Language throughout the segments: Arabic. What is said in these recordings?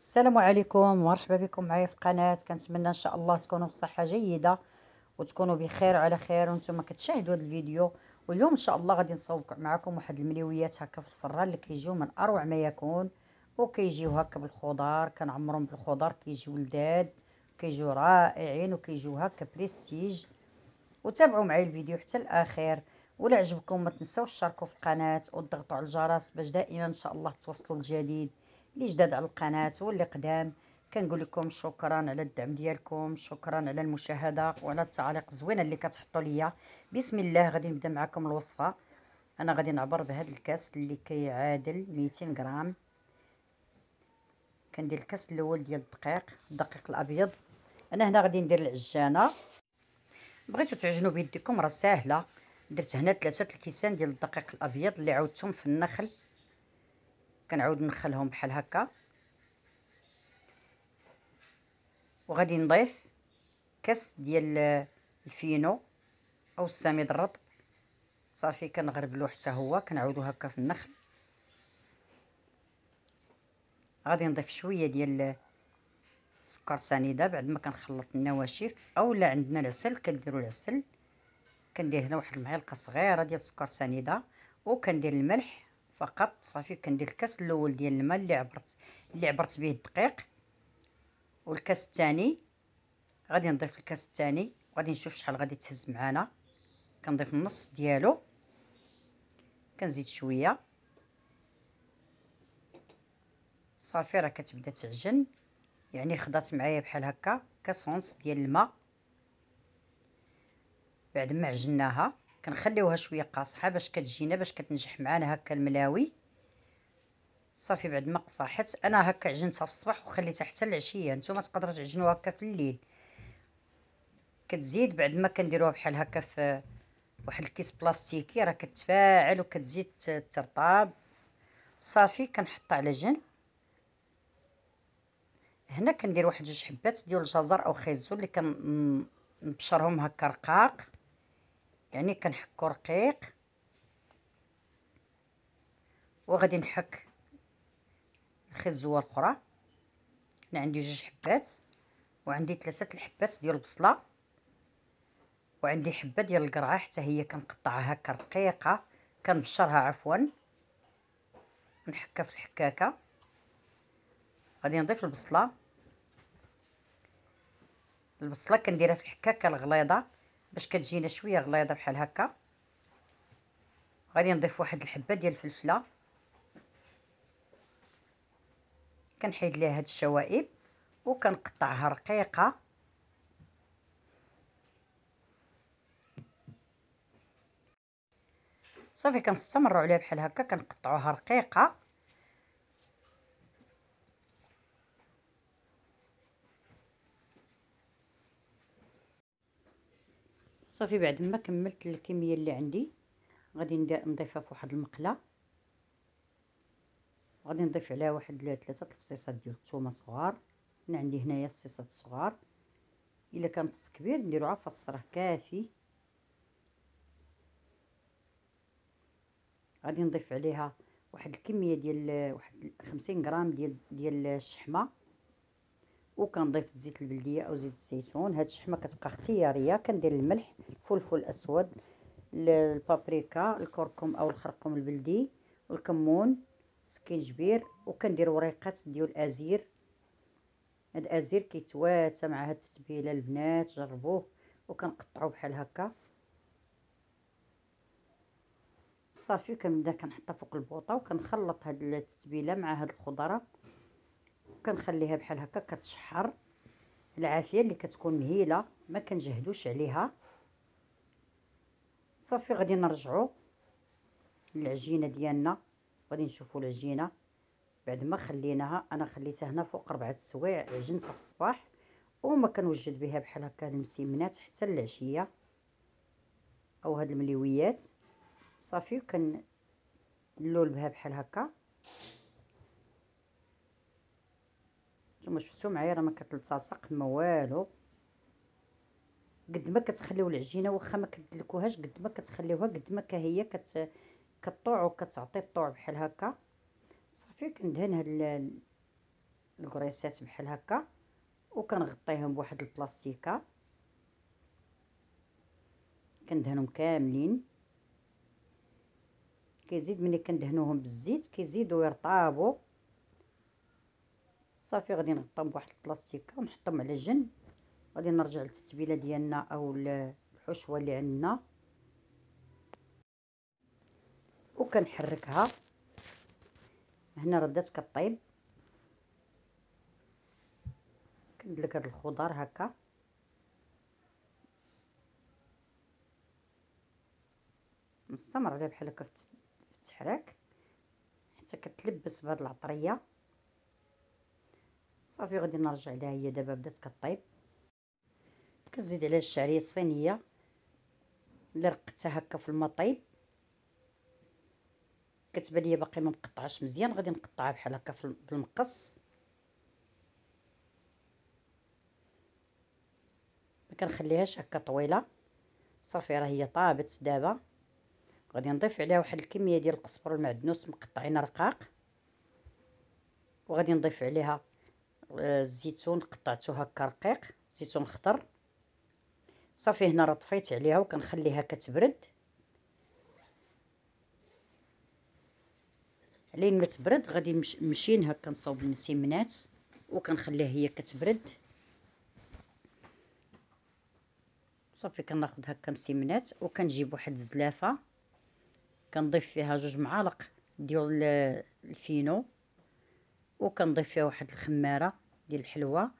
السلام عليكم ومرحبا بكم معايا في قناة كنتمنى ان شاء الله تكونوا بصحة جيدة وتكونوا بخير وعلى خير وانتم كتشاهدوا هذا الفيديو واليوم ان شاء الله غادي نصوب معكم واحد المليويات هكا في الفران اللي كيجيو من اروع ما يكون وكيجيو هكا بالخضار كنعمرهم بالخضار كيجيو لذاد كيجيو رائعين وكيجيو هكا بريستيج وتابعوا معايا الفيديو حتى الاخير ولا عجبكم ما تنساوش تشاركوا في القناه وتضغطوا على الجرس باش دائما ان شاء الله توصلوا الجديد اللي جداد على القناه واللي قدام كنقول لكم شكرا على الدعم ديالكم شكرا على المشاهده وعلى التعاليق الزوينه اللي كتحطوا ليا بسم الله غادي نبدا معكم الوصفه انا غادي نعبر بهذا الكاس اللي كيعادل 200 غرام كندير الكاس الاول ديال الدقيق الدقيق الابيض انا هنا غادي ندير العجانه بغيتو تعجنوا بيديكم راه ساهله درت هنا ثلاثه الكيسان ديال الدقيق الابيض اللي عاودتهم في النخل كنعاود ندخلهم بحال هكا وغادي نضيف كاس ديال الفينو او السميد الرطب صافي كنغربلو حتى هو كنعاودو هكا في النخل غادي نضيف شويه ديال السكر سنيده بعد ما كنخلط النواشف اولا عندنا العسل كنديروا العسل كندير هنا واحد المعلقه صغيره ديال السكر سنيده وكندير الملح فقط صافي كندير الكاس الاول ديال الماء اللي عبرت اللي عبرت به الدقيق والكاس الثاني غادي نضيف الكاس الثاني وغادي نشوف شحال غادي تهز معانا كنضيف النص ديالو كنزيد شويه صافي راه كتبدا تعجن يعني خضات معايا بحال هكا كاس ونص ديال الماء بعد ما عجناها كنخليوها شويه قاصحه باش كتجينا باش كتنجح معانا هكا الملاوي صافي بعد ما قصاحت انا هكا عجنتها في الصباح وخليتها حتى العشيه نتوما تقدروا تعجنوها هكا في الليل كتزيد بعد ما كنديروها بحال هكا في واحد الكيس بلاستيكي راه كتفاعل وكتزيد ترطاب صافي كنحطها على جنب هنا كندير واحد جوج حبات ديال الجزر او خيزو اللي كنبشرهم هكا رقاق يعني كنحكو رقيق وغادي نحك الخزوه الاخرى هنا عندي جوج حبات وعندي ثلاثه الحبات ديال البصله وعندي حبه ديال القرعه حتى هي كنقطعها هكا رقيقه كنبشرها عفوا نحكها في الحكاكه غادي نضيف البصله البصله كنديرها في الحكاكه الغليظه باش كتجينا شويه غليظه بحال هكا غادي نضيف واحد الحبه ديال الفلفله كنحيد ليها هاد الشوائب وكنقطعها رقيقه صافي كنستمروا عليها بحال هكا كنقطعوها رقيقه صافي بعد ما كملت الكميه اللي عندي غادي نضيفها في واحد المقله غادي نضيف عليها واحد ثلاثه الفصيصات ديال الثومه صغار انا عندي هنايا فصيصات صغار الا كان فص كبير نديرو عا فص راه كافي غادي نضيف عليها واحد الكميه ديال واحد 50 غرام ديال ديال الشحمه وكنضيف الزيت البلديه او زيت الزيتون هاد الشحمه كتبقى اختياريه كندير الملح الفلفل الاسود البابريكا الكركم او الخرقوم البلدي والكمون سكينجبير وكندير وريقات ديال الازير هاد الازير كيتواتى مع هاد التتبيله البنات جربوه وكنقطعو بحال هكا صافي كنبدا كنحطها فوق البوطه وكنخلط هاد التتبيله مع هاد الخضره كنخليها بحال هكا كتشحر العافيه اللي كتكون مهيله ما كنجهدوش عليها صافي غادي نرجعوا للعجينه ديالنا غادي نشوفوا العجينه بعد ما خليناها انا خليتها هنا فوق ربعة السوايع عجنتها في الصباح وما كنوجد بها بحال هكا المسيمنات حتى العشيه او هاد المليويات صافي كنلول بها بحال هكا نتوما شفتوا معايا راه ما كتلتصق ما والو قد ما كتخليو العجينه واخا ما كدلكوهاش قد ما كتخليوها قد ما كهي كت كطوع وكتعطي الطوع بحال هكا صافي كندهن هاد الكريسات بحال هكا وكنغطيهم بواحد البلاستيكه كندهنهم كاملين كيزيد ملي كندهنوهم بالزيت كيزيدو يرطابو صافي غادي نغطيهم بواحد البلاستيكه ونحطهم على جنب غادي نرجع للتتبيله ديالنا او الحشوه اللي عندنا وكنحركها هنا راه بدات كطيب كندلك هاد الخضار هكا نستمر عليها بحال هكا في التحراك حتى كتلبس بهاد العطريه صافي غادي نرجع لها هي دابا بدات كطيب كنزيد عليها الشعريه الصينيه اللي رقدتها هكا في الماء طيب كتبان لي باقي ما مقطعاش مزيان غادي نقطعها بحال هكا بالمقص ما كنخليهاش هكا طويله صافي راه هي طابت دابا غادي نضيف عليها واحد الكميه ديال القزبر والمعدنوس مقطعين رقاق وغادي نضيف عليها الزيتون قطعته هكا رقيق زيتون خضر صافي هنا راه طفيت عليها وكنخليها كتبرد لين ما تبرد غادي نمشي هكا نصاوب المسيمنات وكنخليها هي كتبرد صافي كناخذ هكا مسيمنات وكنجيب واحد الزلافه كنضيف فيها جوج معالق ديال الفينو وكنضيف فيها واحد الخماره ديال الحلوه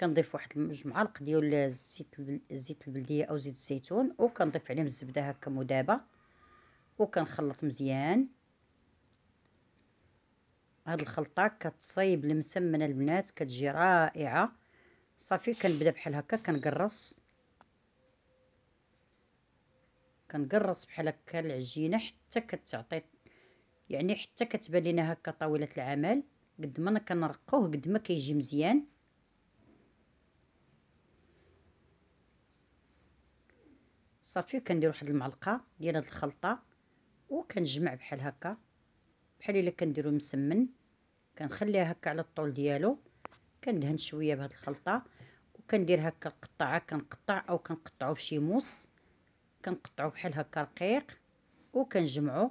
كنضيف واحد جوج معالق ديال الزيت الزيت البلديه او زيت الزيتون وكنضيف عليهم الزبده هكا مذابه وكنخلط مزيان هاد الخلطه كتصايب المسمن البنات كتجي رائعه صافي كنبدا بحال هكا كنقرص كنقرص بحال هكا العجينه حتى كتعطي يعني حتى كتبان لينا هكا طاوله العمل قد ما كنرقوه قد ما كيجي مزيان صافي كندير واحد المعلقه ديال هاد الخلطه وكنجمع بحال هكا بحال الا كنديرو مسمن كنخليها هكا على الطول ديالو كندهن شويه بهاد الخلطه وكندير هكا القطعه كنقطع او كنقطعو بشي موس كنقطعو بحال هكا رقيق وكنجمعو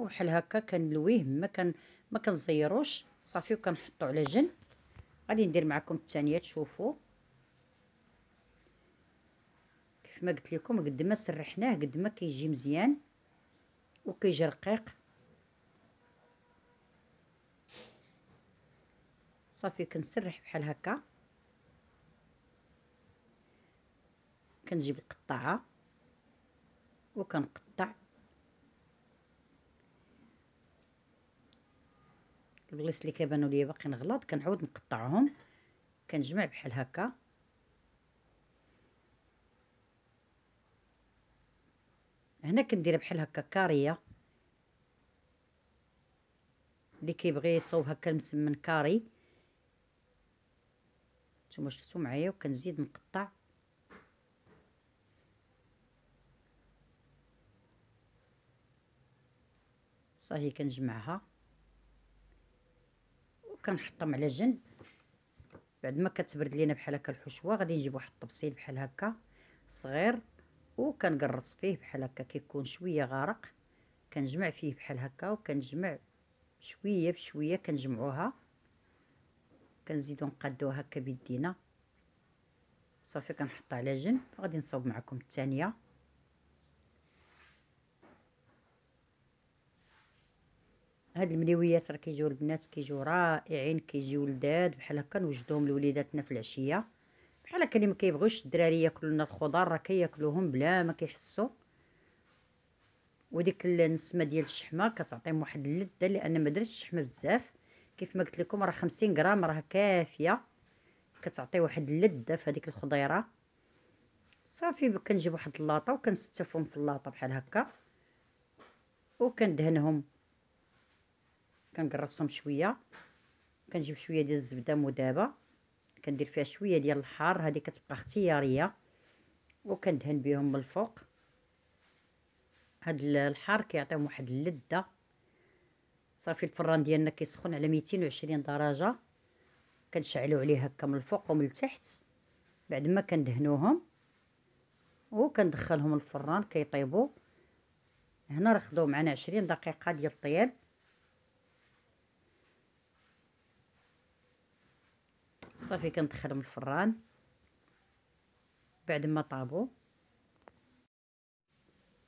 وحل هكا كنلويه ما كان ما كنزيروش صافي وكنحطو على جنب غادي ندير معكم الثانيه تشوفوا كيف ما قلت لكم قد ما سرحناه قد ما كيجي مزيان وكيجي رقيق صافي كنسرح بحال هكا كنجيب القطاعه وكنقطع البلايص اللي كيبانو ليا باقيين غلط كنعاود نقطعهم كنجمع بحال هكا هنا كندير بحال هكا كاريه اللي كيبغي يصوب هكا المسمن كاري نتوما شفتو معايا وكنزيد نقطع صافي كنجمعها كنحطهم على جنب بعد ما كتبرد لينا بحال هكا الحشوه غادي نجيب واحد الطبسيل بحال هكا صغير وكنقرص فيه بحال هكا كيكون شويه غارق كنجمع فيه بحال هكا وكنجمع شويه بشويه كنجمعوها كنزيدو نقادوها هكا بيدينا صافي كنحطها على جنب غادي نصاوب معكم الثانيه هاد المليويات راه كيجيو البنات كيجيو رائعين كيجيو لذاذ بحال هكا نوجدوهم لوليداتنا في العشيه بحال هكا اللي ما كيبغيوش الدراري ياكلوا لنا الخضار راه كياكلوهم بلا ما كيحسوا وديك النسمه ديال الشحمه كتعطيهم واحد اللذه لان ما درتش الشحمه بزاف كيف ما قلت لكم راه 50 غرام راه كافيه كتعطي واحد اللذه في هذيك الخضيره صافي كنجيب واحد اللاطه وكنستفهم في اللاطه بحال هكا وكندهنهم كنكرصهم شويه كنجيب شويه ديال الزبده مذابه كندير فيها شويه ديال الحار هذه كتبقى اختياريه وكندهن بهم من الفوق هاد الحار كيعطيهم واحد اللذه صافي الفران ديالنا كيسخن على 220 درجه كنشعلو عليه هكا من الفوق ومن التحت بعد ما كندهنوهم وكندخلهم الفران كيطيبوا هنا راه خدو معنا 20 دقيقه ديال الطياب صافي كندخلهم الفران بعد ما طابو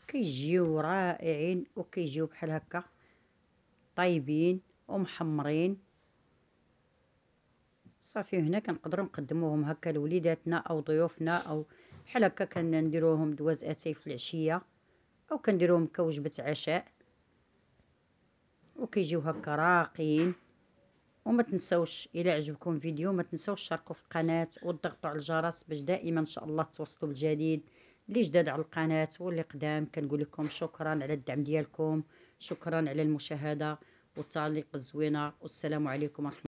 كيجيو رائعين وكيجيو بحال هكا طايبين ومحمرين صافي هنا كنقدروا نقدموهم هكا لوليداتنا او ضيوفنا او بحال هكا كنديروهم دواز اتاي في العشيه او كنديروهم كوجبه عشاء وكيجيو هكا راقيين وما تنسوش الى عجبكم الفيديو ما تنسوش تشاركوا في القناه وتضغطوا على الجرس باش دائما ان شاء الله توصلوا بالجديد اللي جداد على القناه واللي قدام كنقول لكم شكرا على الدعم ديالكم شكرا على المشاهده والتعليق الزوينه والسلام عليكم ورحمه